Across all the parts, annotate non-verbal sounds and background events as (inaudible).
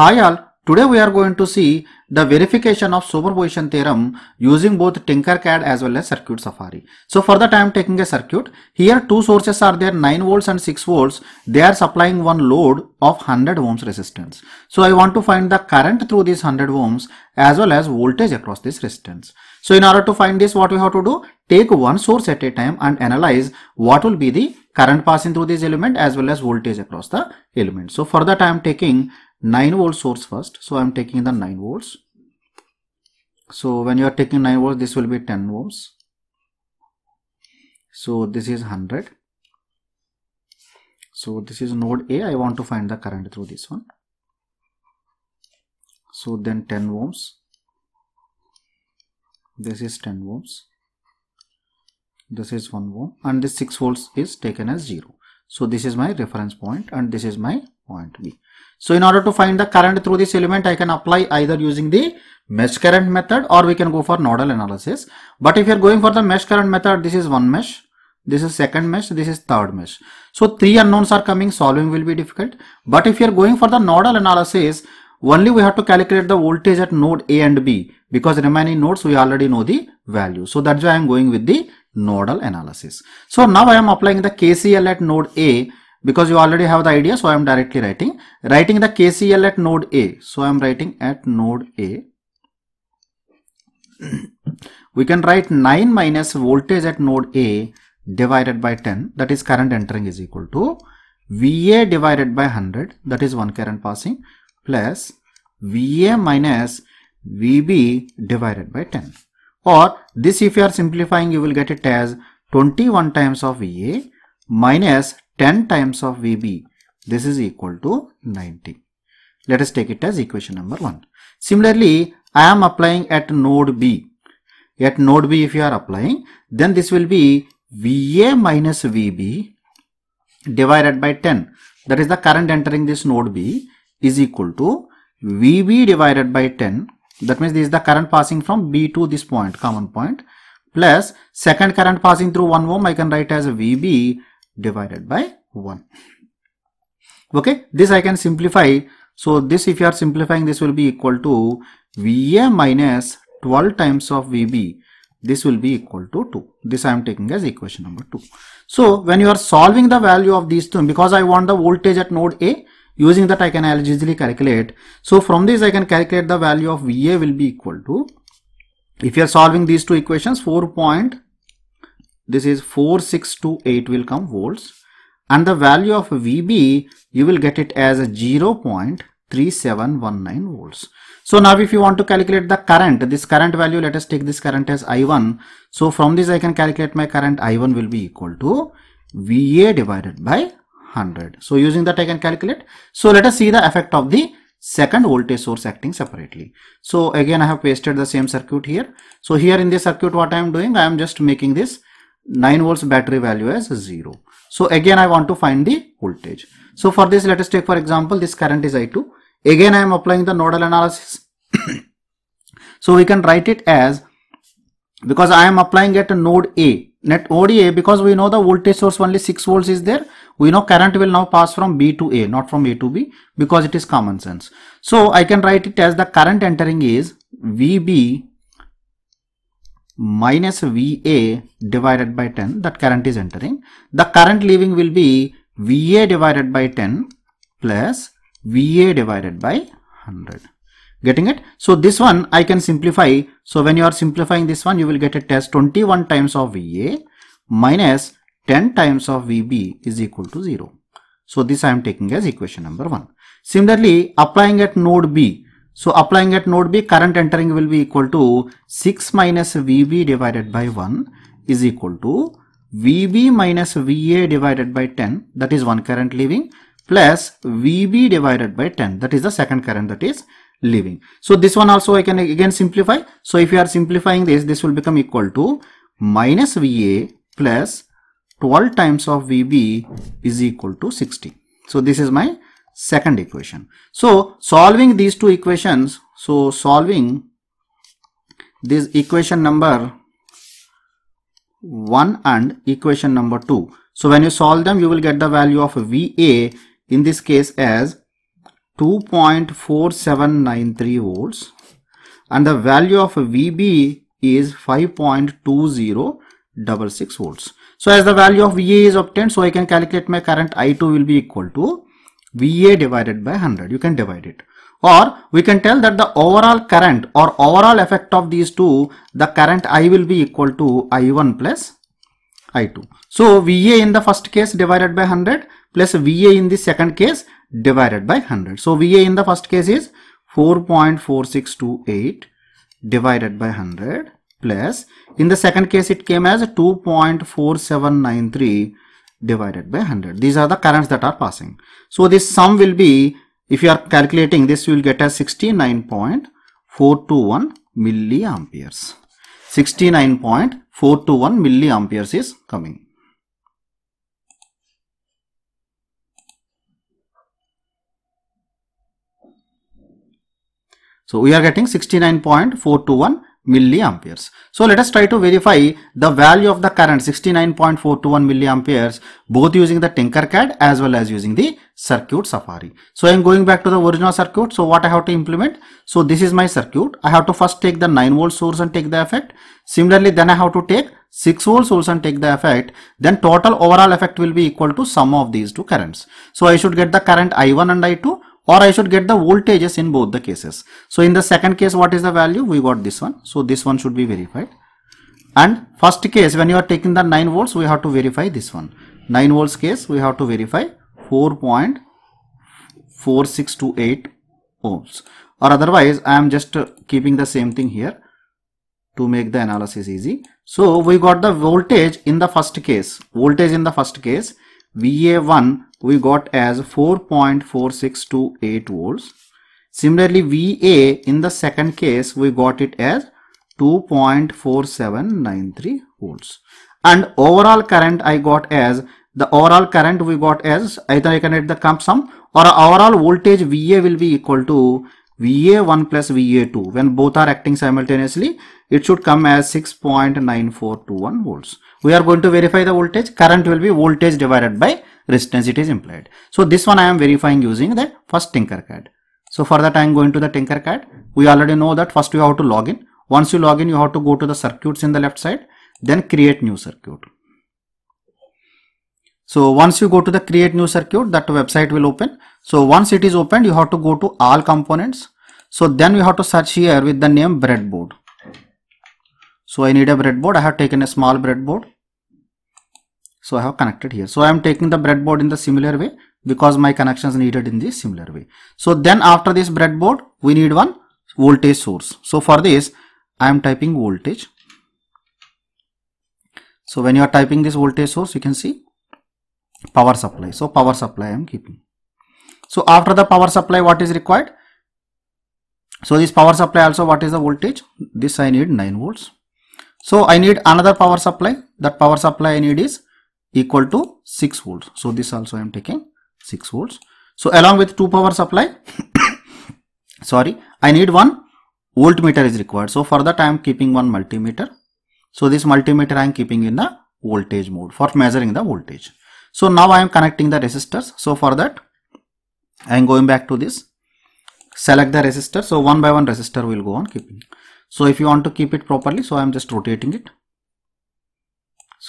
Hi all, today we are going to see the verification of superposition theorem using both Tinkercad as well as Circuit Safari. So for that I am taking a circuit. Here two sources are there 9 volts and 6 volts. They are supplying one load of 100 ohms resistance. So I want to find the current through these 100 ohms as well as voltage across this resistance. So in order to find this what we have to do? Take one source at a time and analyze what will be the current passing through this element as well as voltage across the element. So for that I am taking 9 volt source first so i'm taking the 9 volts so when you are taking 9 volts this will be 10 ohms so this is 100 so this is node a i want to find the current through this one so then 10 ohms this is 10 ohms this is 1 ohm and this 6 volts is taken as 0 so this is my reference point and this is my point B. So in order to find the current through this element, I can apply either using the mesh current method or we can go for nodal analysis. But if you're going for the mesh current method, this is one mesh, this is second mesh, this is third mesh. So three unknowns are coming, solving will be difficult. But if you're going for the nodal analysis, only we have to calculate the voltage at node A and B because remaining nodes we already know the value. So that's why I'm going with the nodal analysis. So now I am applying the KCL at node A because you already have the idea so I am directly writing writing the KCL at node A so I am writing at node A (clears throat) we can write 9 minus voltage at node A divided by 10 that is current entering is equal to VA divided by 100 that is 1 current passing plus VA minus VB divided by 10 or this if you are simplifying you will get it as 21 times of VA minus 10 times of VB, this is equal to 90. Let us take it as equation number 1. Similarly, I am applying at node B. At node B if you are applying, then this will be VA minus VB divided by 10. That is the current entering this node B is equal to VB divided by 10. That means this is the current passing from B to this point, common Plus second current passing through 1 ohm I can write as VB divided by 1 okay this i can simplify so this if you are simplifying this will be equal to va minus 12 times of vb this will be equal to 2 this i am taking as equation number 2 so when you are solving the value of these two because i want the voltage at node a using that i can easily calculate so from this i can calculate the value of va will be equal to if you are solving these two equations 4 point this is 4628 will come volts and the value of VB, you will get it as 0.3719 volts. So now if you want to calculate the current, this current value, let us take this current as I1. So from this I can calculate my current I1 will be equal to VA divided by 100. So using that I can calculate. So let us see the effect of the second voltage source acting separately. So again I have pasted the same circuit here. So here in this circuit what I am doing, I am just making this 9 volts battery value as 0. So again I want to find the voltage. So for this let us take for example this current is I2. Again I am applying the nodal analysis. (coughs) so we can write it as because I am applying at a node A net ODA because we know the voltage source only 6 volts is there we know current will now pass from B to A not from A to B because it is common sense. So I can write it as the current entering is VB minus VA divided by 10 that current is entering. The current leaving will be VA divided by 10 plus VA divided by 100. Getting it? So this one I can simplify. So when you are simplifying this one you will get a test 21 times of VA minus 10 times of VB is equal to 0. So this I am taking as equation number 1. Similarly applying at node B so applying at node B, current entering will be equal to 6 minus VB divided by 1 is equal to VB minus VA divided by 10, that is one current leaving, plus VB divided by 10, that is the second current that is leaving. So this one also I can again simplify. So if you are simplifying this, this will become equal to minus VA plus 12 times of VB is equal to 60. So this is my second equation. So solving these two equations, so solving this equation number 1 and equation number 2. So when you solve them, you will get the value of VA in this case as 2.4793 volts and the value of VB is 5.2066 volts. So as the value of VA is obtained, so I can calculate my current I2 will be equal to VA divided by 100. You can divide it. Or we can tell that the overall current or overall effect of these two, the current I will be equal to I1 plus I2. So VA in the first case divided by 100 plus VA in the second case divided by 100. So VA in the first case is 4.4628 divided by 100 plus in the second case it came as 2.4793 divided by 100. These are the currents that are passing. So this sum will be, if you are calculating this, you will get as 69.421 milliamperes. 69.421 milliamperes is coming. So we are getting 69.421 milliamperes. So let us try to verify the value of the current 69.421 milliamperes both using the Tinkercad as well as using the circuit safari. So I am going back to the original circuit. So what I have to implement? So this is my circuit. I have to first take the 9 volt source and take the effect. Similarly then I have to take 6 volt source and take the effect then total overall effect will be equal to sum of these two currents. So I should get the current I1 and I2 or I should get the voltages in both the cases. So in the second case, what is the value? We got this one. So this one should be verified. And first case, when you are taking the 9 volts, we have to verify this one. 9 volts case, we have to verify 4.4628 ohms. Or otherwise, I am just keeping the same thing here to make the analysis easy. So we got the voltage in the first case, voltage in the first case, VA1 we got as 4.4628 volts. Similarly, VA in the second case, we got it as 2.4793 volts. And overall current I got as, the overall current we got as, either I can write the comp sum or overall voltage VA will be equal to VA1 plus VA2. When both are acting simultaneously, it should come as 6.9421 volts. We are going to verify the voltage. Current will be voltage divided by resistance it is implied. So this one I am verifying using the first Tinkercad. So for that I am going to the Tinkercad. We already know that first you have to log in. Once you log in, you have to go to the circuits in the left side, then create new circuit. So once you go to the create new circuit, that website will open. So once it is opened, you have to go to all components. So then we have to search here with the name breadboard. So I need a breadboard. I have taken a small breadboard. So I have connected here. So I am taking the breadboard in the similar way because my connections needed in the similar way. So then after this breadboard, we need one voltage source. So for this, I am typing voltage. So when you are typing this voltage source, you can see power supply. So power supply I am keeping. So after the power supply, what is required? So this power supply also what is the voltage? This I need 9 volts. So I need another power supply. That power supply I need is equal to 6 volts. So this also I am taking 6 volts. So along with 2 power supply, (coughs) sorry, I need one voltmeter is required. So for that I am keeping one multimeter. So this multimeter I am keeping in the voltage mode for measuring the voltage. So now I am connecting the resistors. So for that I am going back to this. Select the resistor. So one by one resistor will go on keeping. So if you want to keep it properly, so I am just rotating it.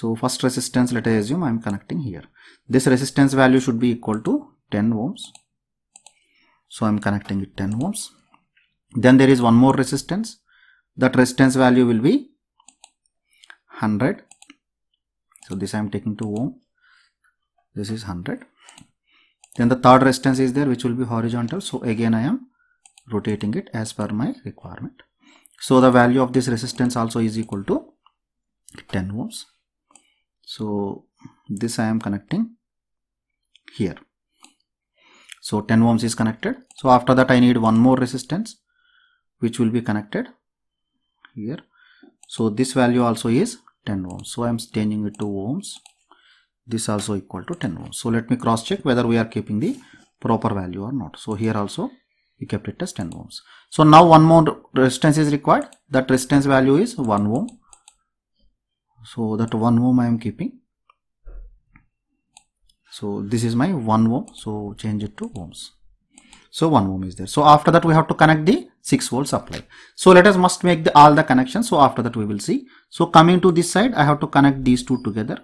So first resistance, let us assume I'm connecting here. This resistance value should be equal to 10 ohms. So I'm connecting it 10 ohms. Then there is one more resistance. That resistance value will be 100. So this I'm taking to ohm. This is 100. Then the third resistance is there which will be horizontal. So again I am rotating it as per my requirement. So the value of this resistance also is equal to 10 ohms so this I am connecting here so 10 ohms is connected so after that I need one more resistance which will be connected here so this value also is 10 ohms so I am changing it to ohms this also equal to 10 ohms so let me cross check whether we are keeping the proper value or not so here also we kept it as 10 ohms so now one more resistance is required that resistance value is 1 ohm so that one ohm i am keeping so this is my one ohm so change it to ohms so 1 ohm is there. So after that we have to connect the 6 volt supply. So let us must make the, all the connections. So after that we will see. So coming to this side I have to connect these two together.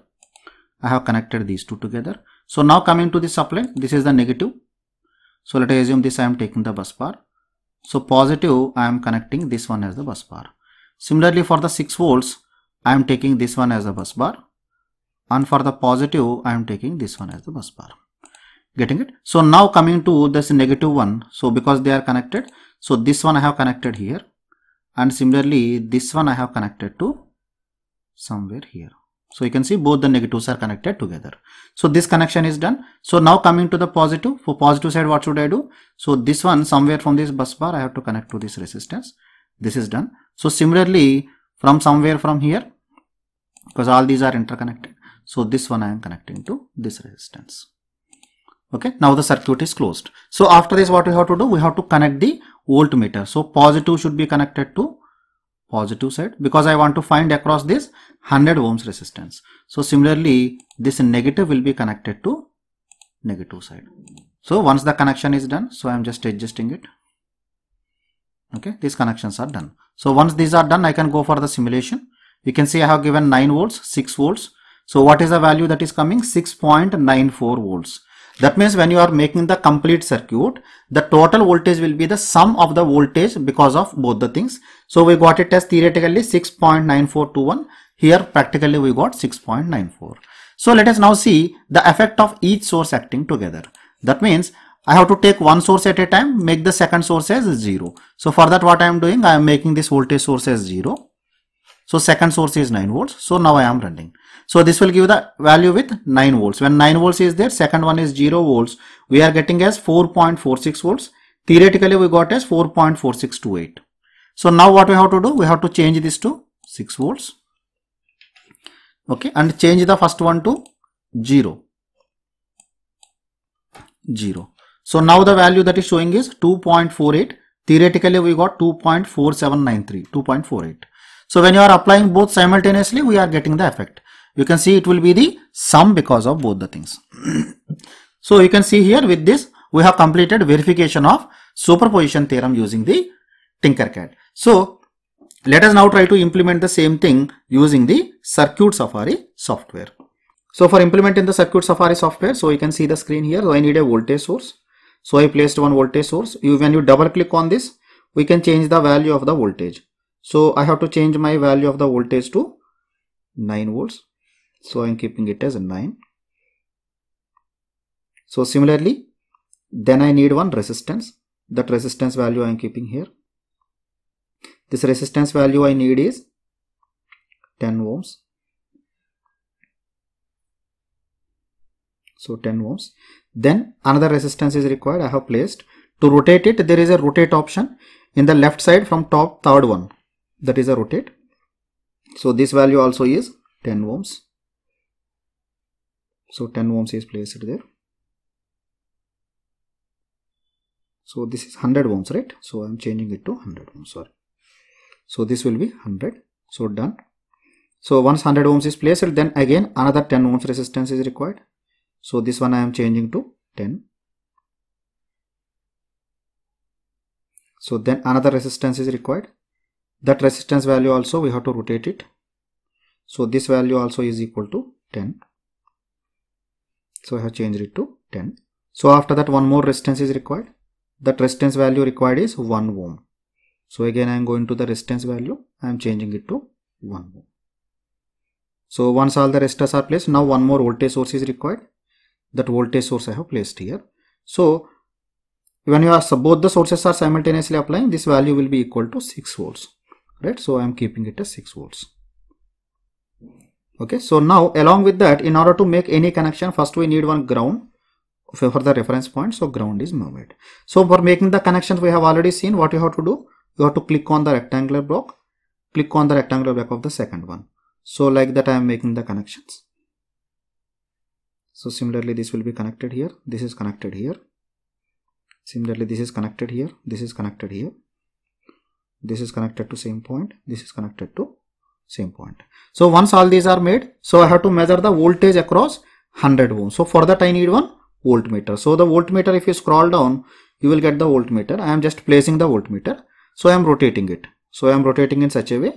I have connected these two together. So now coming to the supply this is the negative. So let us assume this I am taking the bus bar. So positive I am connecting this one as the bus bar. Similarly for the 6 volts I am taking this one as a bus bar and for the positive I am taking this one as the bus bar getting it so now coming to this negative one so because they are connected so this one I have connected here and similarly this one I have connected to somewhere here so you can see both the negatives are connected together so this connection is done so now coming to the positive for positive side what should I do so this one somewhere from this bus bar I have to connect to this resistance this is done so similarly from somewhere from here because all these are interconnected. So this one I am connecting to this resistance. Okay, now the circuit is closed. So after this what we have to do? We have to connect the voltmeter. So positive should be connected to positive side because I want to find across this 100 ohms resistance. So similarly this negative will be connected to negative side. So once the connection is done, so I am just adjusting it. Okay, these connections are done. So once these are done, I can go for the simulation you can see I have given 9 volts, 6 volts. So what is the value that is coming? 6.94 volts. That means when you are making the complete circuit, the total voltage will be the sum of the voltage because of both the things. So we got it as theoretically 6.9421. Here practically we got 6.94. So let us now see the effect of each source acting together. That means I have to take one source at a time, make the second source as 0. So for that what I am doing, I am making this voltage source as 0 so second source is 9 volts. So now I am running. So this will give the value with 9 volts. When 9 volts is there, second one is 0 volts. We are getting as 4.46 volts. Theoretically, we got as 4.4628. So now what we have to do? We have to change this to 6 volts. Okay. And change the first one to 0. 0. So now the value that is showing is 2.48. Theoretically, we got 2.4793, 2.48. So when you are applying both simultaneously, we are getting the effect. You can see it will be the sum because of both the things. (clears throat) so you can see here with this, we have completed verification of superposition theorem using the Tinkercad. So let us now try to implement the same thing using the Circuit Safari software. So for implementing the Circuit Safari software, so you can see the screen here. So I need a voltage source. So I placed one voltage source. You, when you double click on this, we can change the value of the voltage. So I have to change my value of the voltage to 9 volts. So I am keeping it as 9. So similarly, then I need one resistance. That resistance value I am keeping here. This resistance value I need is 10 ohms. So 10 ohms. Then another resistance is required. I have placed. To rotate it, there is a rotate option in the left side from top third one that is a rotate so this value also is 10 ohms so 10 ohms is placed there so this is 100 ohms right so i'm changing it to 100 ohms sorry so this will be 100 so done so once 100 ohms is placed then again another 10 ohms resistance is required so this one i am changing to 10 so then another resistance is required that resistance value also we have to rotate it so this value also is equal to 10 so I have changed it to 10 so after that one more resistance is required that resistance value required is 1 ohm so again I am going to the resistance value I am changing it to 1 ohm so once all the resistors are placed now one more voltage source is required that voltage source I have placed here so when you are both the sources are simultaneously applying this value will be equal to 6 volts right so i'm keeping it as 6 volts okay so now along with that in order to make any connection first we need one ground for the reference point so ground is moved so for making the connections we have already seen what you have to do you have to click on the rectangular block click on the rectangular block of the second one so like that i am making the connections so similarly this will be connected here this is connected here similarly this is connected here this is connected here this is connected to same point this is connected to same point so once all these are made so i have to measure the voltage across 100 ohm so for that i need one voltmeter so the voltmeter if you scroll down you will get the voltmeter i am just placing the voltmeter so i am rotating it so i am rotating in such a way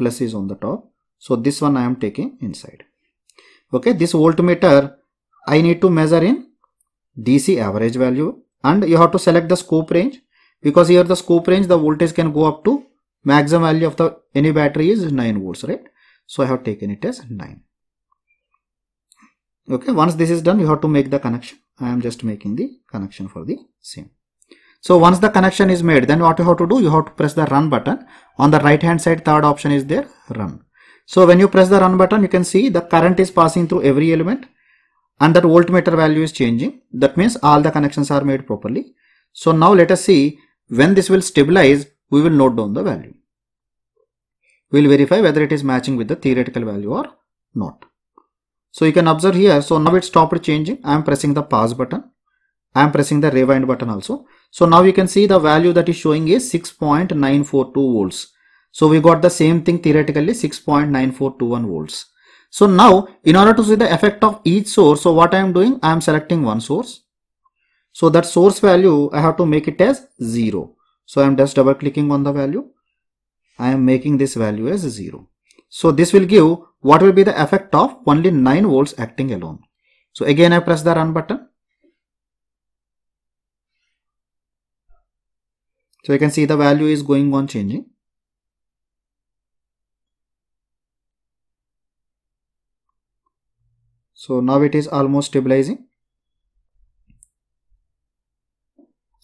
plus is on the top so this one i am taking inside okay this voltmeter i need to measure in dc average value and you have to select the scope range because here the scope range the voltage can go up to maximum value of the any battery is 9 volts right so i have taken it as 9 okay once this is done you have to make the connection i am just making the connection for the same so once the connection is made then what you have to do you have to press the run button on the right hand side third option is there run so when you press the run button you can see the current is passing through every element and that voltmeter value is changing that means all the connections are made properly so now let us see when this will stabilize, we will note down the value. We will verify whether it is matching with the theoretical value or not. So you can observe here, so now it stopped changing. I am pressing the pause button. I am pressing the rewind button also. So now you can see the value that is showing is 6.942 volts. So we got the same thing theoretically 6.9421 volts. So now in order to see the effect of each source, so what I am doing, I am selecting one source. So that source value, I have to make it as 0. So I'm just double clicking on the value. I am making this value as 0. So this will give what will be the effect of only 9 volts acting alone. So again I press the run button. So you can see the value is going on changing. So now it is almost stabilizing.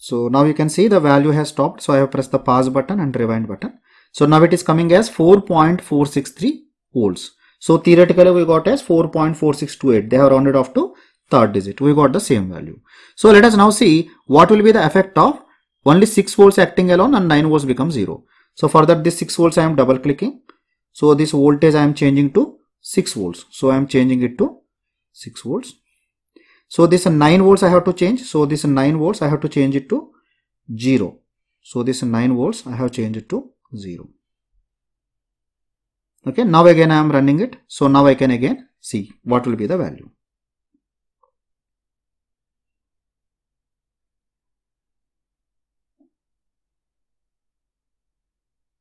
So now you can see the value has stopped. So I have pressed the pause button and rewind button. So now it is coming as 4.463 volts. So theoretically we got as 4.4628. They have rounded off to third digit. We got the same value. So let us now see what will be the effect of only 6 volts acting alone and 9 volts become 0. So for that this 6 volts I am double clicking. So this voltage I am changing to 6 volts. So I am changing it to 6 volts. So this 9 volts I have to change. So this 9 volts I have to change it to 0. So this 9 volts I have changed it to 0. Okay, now again I am running it. So now I can again see what will be the value.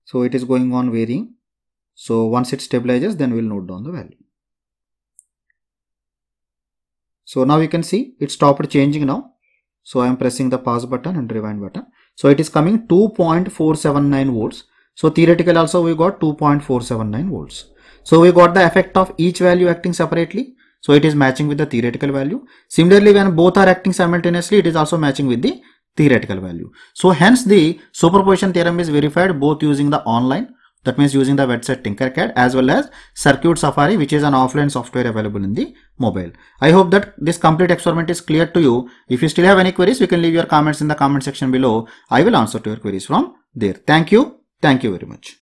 So it is going on varying. So once it stabilizes, then we'll note down the value. So now you can see it stopped changing now. So I am pressing the pause button and rewind button. So it is coming 2.479 volts. So theoretically also we got 2.479 volts. So we got the effect of each value acting separately. So it is matching with the theoretical value. Similarly, when both are acting simultaneously, it is also matching with the theoretical value. So hence the superposition theorem is verified both using the online that means using the website Tinkercad as well as Circuit Safari which is an offline software available in the mobile. I hope that this complete experiment is clear to you. If you still have any queries, you can leave your comments in the comment section below. I will answer to your queries from there. Thank you. Thank you very much.